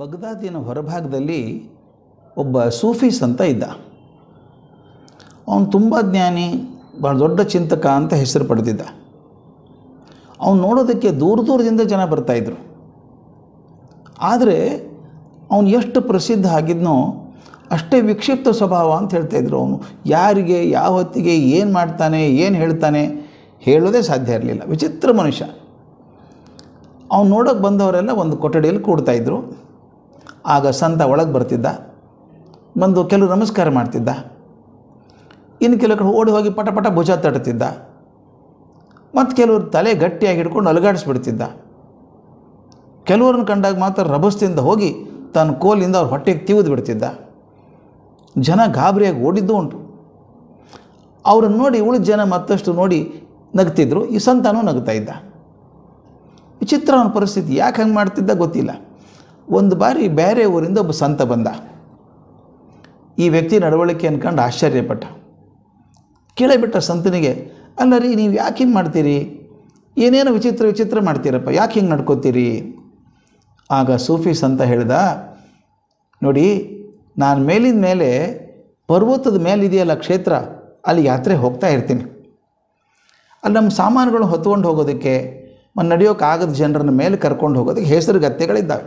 ಬಗ್ದಾದಿನ ಹೊರಭಾಗದಲ್ಲಿ ಒಬ್ಬ ಸೂಫೀಸ್ ಅಂತ ಇದ್ದ ಅವನು ತುಂಬ ಜ್ಞಾನಿ ಭಾಳ ದೊಡ್ಡ ಚಿಂತಕ ಅಂತ ಹೆಸರು ಪಡೆದಿದ್ದ ಅವನು ನೋಡೋದಕ್ಕೆ ದೂರ ದೂರದಿಂದ ಜನ ಬರ್ತಾಯಿದ್ರು ಆದರೆ ಅವನು ಎಷ್ಟು ಪ್ರಸಿದ್ಧ ಆಗಿದ್ನೋ ಅಷ್ಟೇ ವಿಕ್ಷಿಪ್ತ ಸ್ವಭಾವ ಅಂತ ಹೇಳ್ತಾಯಿದ್ರು ಅವನು ಯಾರಿಗೆ ಯಾವ ಹೊತ್ತಿಗೆ ಏನು ಮಾಡ್ತಾನೆ ಏನು ಹೇಳ್ತಾನೆ ಹೇಳೋದೇ ಸಾಧ್ಯ ಇರಲಿಲ್ಲ ವಿಚಿತ್ರ ಮನುಷ್ಯ ಅವನು ನೋಡೋಕ್ಕೆ ಬಂದವರೆಲ್ಲ ಒಂದು ಕೊಠಡಿಯಲ್ಲಿ ಕೂಡ್ತಾಯಿದ್ರು ಆಗ ಸಂತ ಒಳಗೆ ಬರ್ತಿದ್ದ ಬಂದು ಕೆಲವು ನಮಸ್ಕಾರ ಮಾಡ್ತಿದ್ದ ಇನ್ನು ಕೆಲವು ಕಡೆ ಓಡಿ ಹೋಗಿ ಪಟ ಪಟ ಭುಜ ತಟ್ತಿದ್ದ ಮತ್ತು ಕೆಲವರು ತಲೆ ಗಟ್ಟಿಯಾಗಿ ಹಿಡ್ಕೊಂಡು ಅಲುಗಾಡಿಸ್ಬಿಡ್ತಿದ್ದ ಕೆಲವ್ರನ್ನ ಕಂಡಾಗ ಮಾತ್ರ ರಭಸದಿಂದ ಹೋಗಿ ತನ್ನ ಕೋಲಿಂದ ಅವ್ರ ಹೊಟ್ಟೆಗೆ ತಿವಿದು ಬಿಡ್ತಿದ್ದ ಜನ ಗಾಬರಿಯಾಗಿ ಓಡಿದ್ದು ಉಂಟು ಅವ್ರನ್ನ ನೋಡಿ ಉಳಿದ ಜನ ಮತ್ತಷ್ಟು ನೋಡಿ ನಗ್ತಿದ್ರು ಈ ಸಂತಾನೂ ನಗ್ತಾ ಇದ್ದ ವಿಚಿತ್ರ ಅವನ ಪರಿಸ್ಥಿತಿ ಯಾಕೆ ಹಂಗೆ ಮಾಡ್ತಿದ್ದ ಗೊತ್ತಿಲ್ಲ ಒಂದು ಬಾರಿ ಬೇರೆ ಊರಿಂದ ಒಬ್ಬ ಸಂತ ಬಂದ ಈ ವ್ಯಕ್ತಿ ನಡವಳಿಕೆ ಅನ್ಕಂಡು ಆಶ್ಚರ್ಯಪಟ್ಟ ಕೇಳೇಬಿಟ್ಟ ಸಂತನಿಗೆ ಅಲ್ಲ ರೀ ನೀವು ಯಾಕೆ ಹಿಂಗೆ ಮಾಡ್ತೀರಿ ಏನೇನು ವಿಚಿತ್ರ ವಿಚಿತ್ರ ಮಾಡ್ತೀರಪ್ಪ ಯಾಕೆ ಹಿಂಗೆ ನಡ್ಕೋತೀರಿ ಆಗ ಸೂಫಿ ಸಂತ ಹೇಳ್ದ ನೋಡಿ ನಾನು ಮೇಲಿನ ಮೇಲೆ ಪರ್ವತದ ಮೇಲಿದೆಯಲ್ಲ ಕ್ಷೇತ್ರ ಅಲ್ಲಿ ಯಾತ್ರೆ ಹೋಗ್ತಾ ಇರ್ತೀನಿ ಅಲ್ಲಿ ನಮ್ಮ ಸಾಮಾನುಗಳು ಹೊತ್ಕೊಂಡು ಹೋಗೋದಕ್ಕೆ ನಡೆಯೋಕ್ಕಾಗದ ಜನರನ್ನ ಮೇಲೆ ಕರ್ಕೊಂಡು ಹೋಗೋದಕ್ಕೆ ಹೆಸರು ಗತ್ತೆಗಳಿದ್ದಾವೆ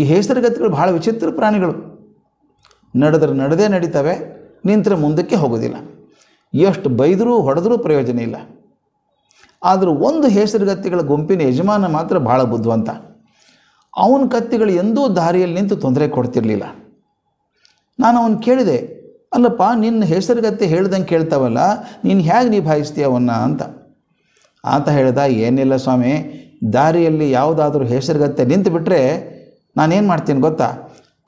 ಈ ಹೆಸರುಗತಿಗಳು ಭಾಳ ವಿಚಿತ್ರ ಪ್ರಾಣಿಗಳು ನಡೆದ್ರೆ ನಡೆದೇ ನಡೀತವೆ ನಿಂತರೆ ಮುಂದಕ್ಕೆ ಹೋಗೋದಿಲ್ಲ ಎಷ್ಟು ಬೈದರೂ ಹೊಡೆದರೂ ಪ್ರಯೋಜನ ಇಲ್ಲ ಆದರೂ ಒಂದು ಹೆಸರುಗತ್ತಿಗಳ ಗುಂಪಿನ ಯಜಮಾನ ಮಾತ್ರ ಭಾಳ ಬುದ್ಧಿವಂತ ಅವನ ಕತ್ತಿಗಳು ಎಂದೂ ದಾರಿಯಲ್ಲಿ ನಿಂತು ತೊಂದರೆ ಕೊಡ್ತಿರಲಿಲ್ಲ ನಾನು ಅವನು ಕೇಳಿದೆ ಅಲ್ಲಪ್ಪ ನಿನ್ನ ಹೆಸರುಗತ್ತೆ ಹೇಳ್ದಂಗೆ ಕೇಳ್ತಾವಲ್ಲ ನೀನು ಹೇಗೆ ನಿಭಾಯಿಸ್ತೀಯ ಅವನ್ನ ಅಂತ ಆತ ಹೇಳ್ದ ಏನಿಲ್ಲ ಸ್ವಾಮಿ ದಾರಿಯಲ್ಲಿ ಯಾವುದಾದ್ರೂ ಹೆಸರುಗತ್ತೆ ನಿಂತು ಬಿಟ್ಟರೆ ನಾನೇನು ಮಾಡ್ತೀನಿ ಗೊತ್ತಾ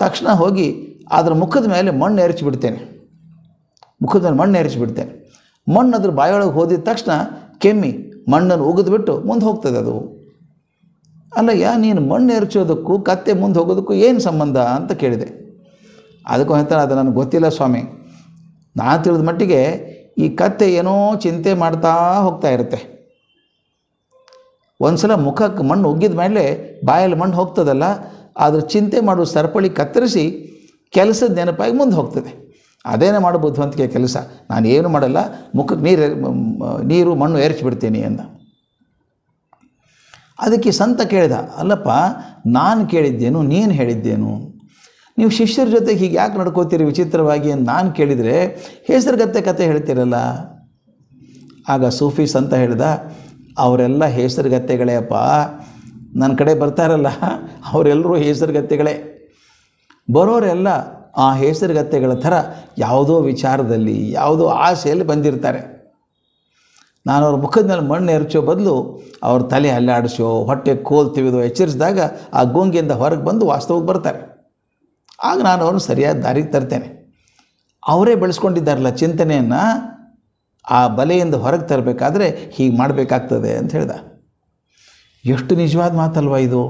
ತಕ್ಷಣ ಹೋಗಿ ಅದರ ಮುಖದ ಮೇಲೆ ಮಣ್ಣು ಎರಚಿಬಿಡ್ತೇನೆ ಮುಖದ ಮೇಲೆ ಮಣ್ಣು ಎರಚಿಬಿಡ್ತೇನೆ ಮಣ್ಣು ಅದ್ರ ಬಾಯೊಳಗೆ ಹೋದಿದ ತಕ್ಷಣ ಕೆಮ್ಮಿ ಮಣ್ಣನ್ನು ಉಗಿದ್ಬಿಟ್ಟು ಮುಂದೆ ಹೋಗ್ತದೆ ಅದು ಅಲ್ಲಯ್ಯ ನೀನು ಮಣ್ಣು ಎರಚೋದಕ್ಕೂ ಕತ್ತೆ ಮುಂದೆ ಹೋಗೋದಕ್ಕೂ ಏನು ಸಂಬಂಧ ಅಂತ ಕೇಳಿದೆ ಅದಕ್ಕೂ ಹೇಳ್ತಾರೆ ಅದು ನನಗೆ ಗೊತ್ತಿಲ್ಲ ಸ್ವಾಮಿ ನಾನು ತಿಳಿದ ಮಟ್ಟಿಗೆ ಈ ಕತ್ತೆ ಏನೋ ಚಿಂತೆ ಮಾಡ್ತಾ ಹೋಗ್ತಾ ಇರುತ್ತೆ ಒಂದು ಸಲ ಮುಖಕ್ಕೆ ಮಣ್ಣು ಉಗ್ಗಿದ ಮೇಲೆ ಬಾಯಲ್ಲಿ ಮಣ್ಣು ಹೋಗ್ತದಲ್ಲ ಆದರೆ ಚಿಂತೆ ಮಾಡುವ ಸರಪಳಿ ಕತ್ತರಿಸಿ ಕೆಲಸದ ನೆನಪಾಗಿ ಮುಂದೆ ಹೋಗ್ತದೆ ಅದೇನೇ ಮಾಡೋ ಬುದ್ಧಿವಂತಿಕೆ ಕೆಲಸ ನಾನು ಏನು ಮಾಡಲ್ಲ ಮುಖಕ್ಕೆ ನೀರು ನೀರು ಮಣ್ಣು ಎರಚಿಬಿಡ್ತೀನಿ ಅಂತ ಅದಕ್ಕೆ ಸಂತ ಕೇಳಿದ ಅಲ್ಲಪ್ಪ ನಾನು ಕೇಳಿದ್ದೇನು ನೀನು ಹೇಳಿದ್ದೇನು ನೀವು ಶಿಷ್ಯರ ಜೊತೆ ಹೀಗೆ ಯಾಕೆ ನಡ್ಕೋತೀರಿ ವಿಚಿತ್ರವಾಗಿ ಅಂತ ನಾನು ಕೇಳಿದರೆ ಹೆಸರುಗತ್ತೆ ಕತೆ ಹೇಳ್ತಿರಲ್ಲ ಆಗ ಸೂಫಿ ಸಂತ ಹೇಳಿದ ಅವರೆಲ್ಲ ಹೆಸರುಗತ್ತೆಗಳೇ ಅಪ್ಪ ನನ್ನ ಕಡೆ ಬರ್ತಾರಲ್ಲ ಅವರೆಲ್ಲರೂ ಹೆಸರುಗತ್ತೆಗಳೇ ಬರೋರೆಲ್ಲ ಆ ಹೆಸರುಗತ್ತೆಗಳ ಥರ ಯಾವುದೋ ವಿಚಾರದಲ್ಲಿ ಯಾವುದೋ ಆಸೆಯಲ್ಲಿ ಬಂದಿರ್ತಾರೆ ನಾನು ಅವ್ರ ಮುಖದ ಮೇಲೆ ಮಣ್ಣು ಎರಚೋ ಬದಲು ಅವ್ರ ತಲೆ ಅಲ್ಲಾಡಿಸೋ ಹೊಟ್ಟೆ ಕೋಲ್ ತೆಗೆದು ಎಚ್ಚರಿಸಿದಾಗ ಆ ಗೊಂಗಿಯಿಂದ ಹೊರಗೆ ಬಂದು ವಾಸ್ತವಕ್ಕೆ ಬರ್ತಾರೆ ಆಗ ನಾನು ಅವ್ರನ್ನ ಸರಿಯಾದ ದಾರಿಗೆ ತರ್ತೇನೆ ಅವರೇ ಬೆಳೆಸ್ಕೊಂಡಿದ್ದಾರಲ್ಲ ಚಿಂತನೆಯನ್ನು ಆ ಬಲೆಯಿಂದ ಹೊರಗೆ ತರಬೇಕಾದ್ರೆ ಹೀಗೆ ಮಾಡಬೇಕಾಗ್ತದೆ ಅಂತ ಹೇಳಿದ ಎಷ್ಟು ನಿಜವಾದ ಮಾತಲ್ವ ಇದು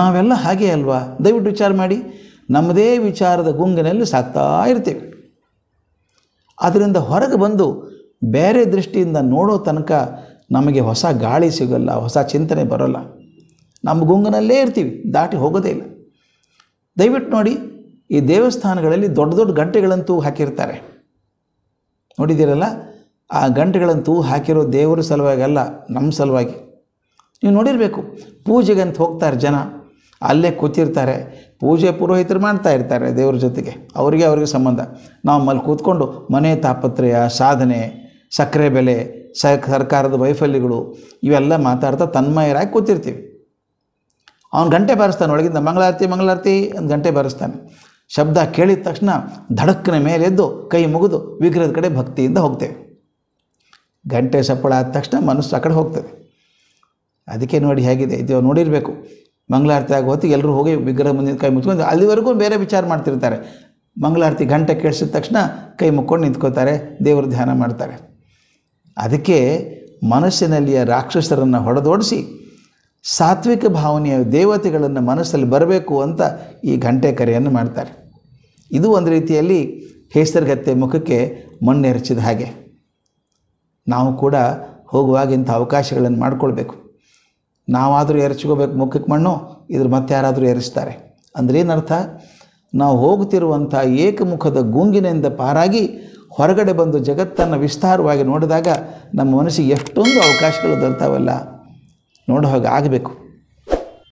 ನಾವೆಲ್ಲ ಹಾಗೆ ಅಲ್ವಾ ದಯವಿಟ್ಟು ವಿಚಾರ ಮಾಡಿ ನಮ್ಮದೇ ವಿಚಾರದ ಗುಂಗಿನಲ್ಲಿ ಸಾಕ್ತಾ ಇರ್ತೀವಿ ಅದರಿಂದ ಹೊರಗೆ ಬಂದು ಬೇರೆ ದೃಷ್ಟಿಯಿಂದ ನೋಡೋ ತನಕ ನಮಗೆ ಹೊಸ ಗಾಳಿ ಸಿಗಲ್ಲ ಹೊಸ ಚಿಂತನೆ ಬರೋಲ್ಲ ನಮ್ಮ ಗುಂಗಿನಲ್ಲೇ ಇರ್ತೀವಿ ದಾಟಿ ಹೋಗೋದೇ ಇಲ್ಲ ದಯವಿಟ್ಟು ನೋಡಿ ಈ ದೇವಸ್ಥಾನಗಳಲ್ಲಿ ದೊಡ್ಡ ದೊಡ್ಡ ಗಂಟೆಗಳಂತೂ ಹಾಕಿರ್ತಾರೆ ನೋಡಿದ್ದೀರಲ್ಲ ಆ ಗಂಟೆಗಳಂತೂ ಹಾಕಿರೋ ದೇವರ ಸಲುವಾಗಿ ಅಲ್ಲ ನಮ್ಮ ಸಲುವಾಗಿ ನೀವು ನೋಡಿರಬೇಕು ಪೂಜೆಗೆ ಅಂತ ಹೋಗ್ತಾರೆ ಜನ ಅಲ್ಲೇ ಕೂತಿರ್ತಾರೆ ಪೂಜೆ ಪುರೋಹಿತರು ಮಾಡ್ತಾ ಇರ್ತಾರೆ ದೇವ್ರ ಜೊತೆಗೆ ಅವರಿಗೆ ಅವ್ರಿಗೆ ಸಂಬಂಧ ನಾವು ಮಲ್ಲಿ ಕೂತ್ಕೊಂಡು ಮನೆ ತಾಪತ್ರಯ ಸಾಧನೆ ಸಕ್ಕರೆ ಬೆಲೆ ಸ ಸರ್ಕಾರದ ವೈಫಲ್ಯಗಳು ಇವೆಲ್ಲ ಮಾತಾಡ್ತಾ ತನ್ಮಯರಾಗಿ ಕೂತಿರ್ತೀವಿ ಅವನು ಗಂಟೆ ಬಾರಿಸ್ತಾನೆ ಒಳಗಿಂದ ಮಂಗಳಾರತಿ ಮಂಗಳಾರತಿ ಅಂತ ಗಂಟೆ ಬಾರಿಸ್ತಾನೆ ಶಬ್ದ ಕೇಳಿದ ತಕ್ಷಣ ಧಡಕ್ಕನ ಮೇಲೆದ್ದು ಕೈ ಮುಗಿದು ವಿಗ್ರಹದ ಕಡೆ ಭಕ್ತಿಯಿಂದ ಹೋಗ್ತೇವೆ ಗಂಟೆ ಸಪ್ಪಳ ಆದ ತಕ್ಷಣ ಮನಸ್ಸು ಆ ಕಡೆ ಹೋಗ್ತದೆ ಅದಕ್ಕೆ ನೋಡಿ ಹೇಗಿದೆ ಇದು ನೋಡಿರಬೇಕು ಮಂಗಳಾರತಿ ಆಗಿ ಹೊತ್ತಿಗೆ ಎಲ್ಲರೂ ಹೋಗಿ ವಿಗ್ರಹ ಮುಂದಿನ ಕೈ ಮುಚ್ಕೊಂಡು ಅಲ್ಲಿವರೆಗೂ ಬೇರೆ ವಿಚಾರ ಮಾಡ್ತಿರ್ತಾರೆ ಮಂಗಳಾರತಿ ಗಂಟೆ ಕೇಳಿಸಿದ ತಕ್ಷಣ ಕೈ ಮುಕ್ಕೊಂಡು ನಿಂತ್ಕೋತಾರೆ ದೇವರು ಧ್ಯಾನ ಮಾಡ್ತಾರೆ ಅದಕ್ಕೆ ಮನಸ್ಸಿನಲ್ಲಿಯ ರಾಕ್ಷಸರನ್ನು ಹೊಡೆದೋಡಿಸಿ ಸಾತ್ವಿಕ ಭಾವನೆಯ ದೇವತೆಗಳನ್ನು ಮನಸ್ಸಲ್ಲಿ ಬರಬೇಕು ಅಂತ ಈ ಘಂಟೆ ಕರೆಯನ್ನು ಮಾಡ್ತಾರೆ ಇದು ಒಂದು ರೀತಿಯಲ್ಲಿ ಹೆಸರುಗತ್ತೆ ಮುಖಕ್ಕೆ ಮಣ್ಣೆರಚಿದ ಹಾಗೆ ನಾವು ಕೂಡ ಹೋಗುವಾಗ ಅವಕಾಶಗಳನ್ನು ಮಾಡಿಕೊಳ್ಬೇಕು ನಾವಾದರೂ ಎರಚ್ಕೋಬೇಕು ಮುಖಕ್ಕೆ ಮಣ್ಣು ಇದ್ರ ಮತ್ತೆ ಯಾರಾದರೂ ಎರಚ್ತಾರೆ ಅಂದರೆ ಏನರ್ಥ ನಾವು ಹೋಗ್ತಿರುವಂಥ ಏಕಮುಖದ ಗುಂಗಿನಿಂದ ಪಾರಾಗಿ ಹೊರಗಡೆ ಬಂದು ಜಗತ್ತನ್ನು ವಿಸ್ತಾರವಾಗಿ ನೋಡಿದಾಗ ನಮ್ಮ ಮನಸ್ಸಿಗೆ ಎಷ್ಟೊಂದು ಅವಕಾಶಗಳು ದೊರೆತಾವಲ್ಲ ನೋಡೋ ಹಾಗೆ ಆಗಬೇಕು